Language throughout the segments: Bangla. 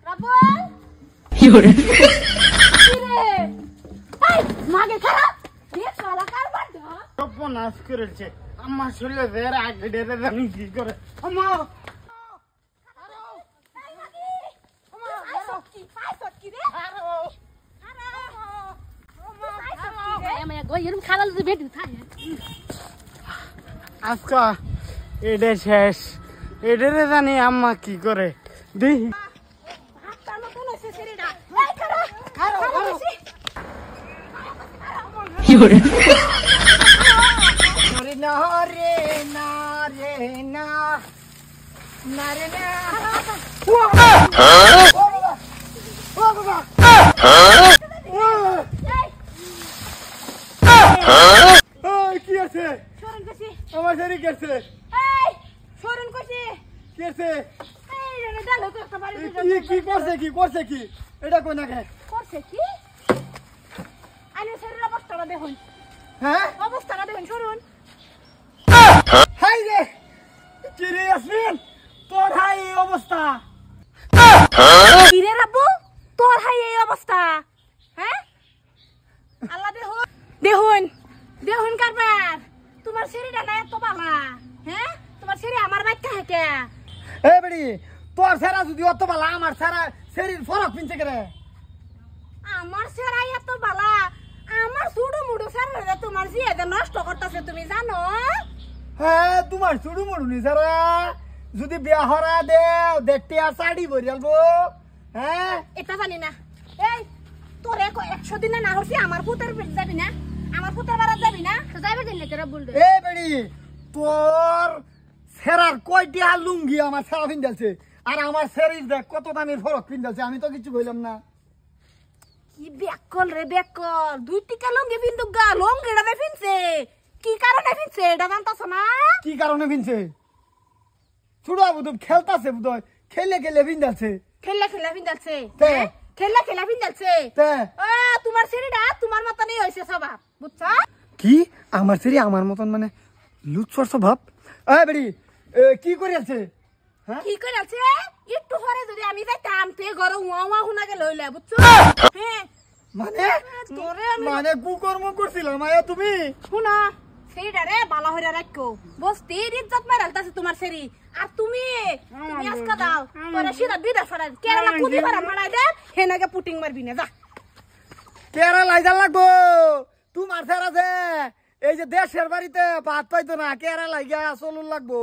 করেছে কি করে আজকা এটা শেষ এটা জানি আম্মা কি করে দেখি 有人。কি করছে কি এটা কোন আগে করছে কি হ্যাঁ? হ্যাঁ? দেখুন কারবার তোমার শরীরটা না এত বালা হ্যাঁ তোমার শরীর আমার বাচ্চা হেকে এ বেড়ি তোর সেরা যদি অত বালা আমার সেরা শরীর ফরক পিনছে করে আমার সেরা এত বালা সুড়ু মুড়ু সারা তোমার জিয়াদে নষ্ট করতেছে তুমি জানো হ্যাঁ তোমার সুড়ু মুড়ু নি যদি বিয়া হরা দেও দেখতে আর শাড়ি বরিয়ালব হ্যাঁ এটা জানি না এই তোরে একশো দিনে না হচ্ছে আমার পুতের যাবি না আমার পুতের বাড়া যাবি না তো যাবে দিলে তোরা বলবে এই বেড়ি তোর সেরার কয়টি আর লুঙ্গি আমার সেরা পিন্দালছে আর আমার শরীর দেখ কত দামের ফরক পিন্দালছে আমি তো কিছু বললাম না কি বেকল রে বেকল দুই টিকা লঙ্গি বিন্দু গা লঙ্গিটা দে ফিনছে কি কারণে ফিনছে এটা জানতাছ না কি কারণে ফিনছে ছোট আবু তো খেলতাছে বুধ খেলে খেলে ফিনদাছে খেলে খেলে ফিনদাছে হ্যাঁ? খেলে খেলে ফিনদাছে ও তোমার ছেলেটা তোমার মতনই হইছে স্বভাব বুঝছ কি আমার ছেলে আমার মতন মানে লুচ্ছর স্বভাব এ বেড়ি কি করে আছে হ্যাঁ কি করে আছে একটু হরে যদি আমি যাইতাম তে গরম ওয়া ওয়া হুনাকে লইলে বুঝছো হ্যাঁ মানে? মানে কুকর্ম করছিলাম তুমি শুনা তুমি পুটিং লাগবো এই যে দেশের বাড়িতে ভাত পাইতো না কেরালায় গিয়া চলুন লাগবো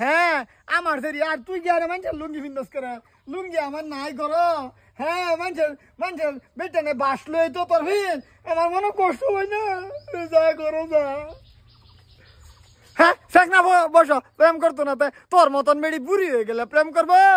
হ্যাঁ আমার আর তুই গিয়ে লুঙ্গি বিন্দাস করে লুঙ্গি আমার নাই করো হ্যাঁ মানুষের মানুষের বেটানে বাসলো তো পারবি আমার মনে কষ্ট হয় না যা করো যা হ্যাঁ শেখ না বসো প্রেম করতো না তাই তোর মতন বেড়ি বুড়ি হয়ে গেলে প্রেম করবো